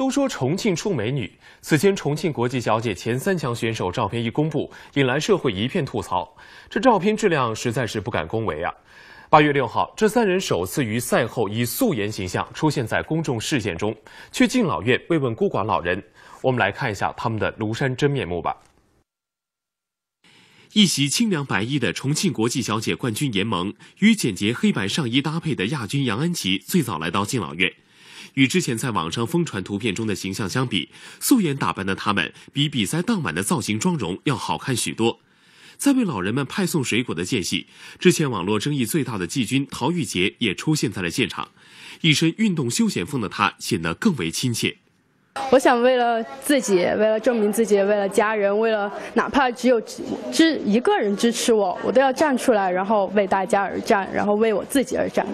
都说重庆出美女，此前重庆国际小姐前三强选手照片一公布，引来社会一片吐槽。这照片质量实在是不敢恭维啊！八月六号，这三人首次于赛后以素颜形象出现在公众视线中，去敬老院慰问孤寡老人。我们来看一下他们的庐山真面目吧。一袭清凉白衣的重庆国际小姐冠军严萌，与简洁黑白上衣搭配的亚军杨安琪最早来到敬老院。与之前在网上疯传图片中的形象相比，素颜打扮的他们比比赛当晚的造型妆容要好看许多。在为老人们派送水果的间隙，之前网络争议最大的季军陶玉洁也出现在了现场，一身运动休闲风的她显得更为亲切。我想为了自己，为了证明自己，为了家人，为了哪怕只有只一个人支持我，我都要站出来，然后为大家而战，然后为我自己而战。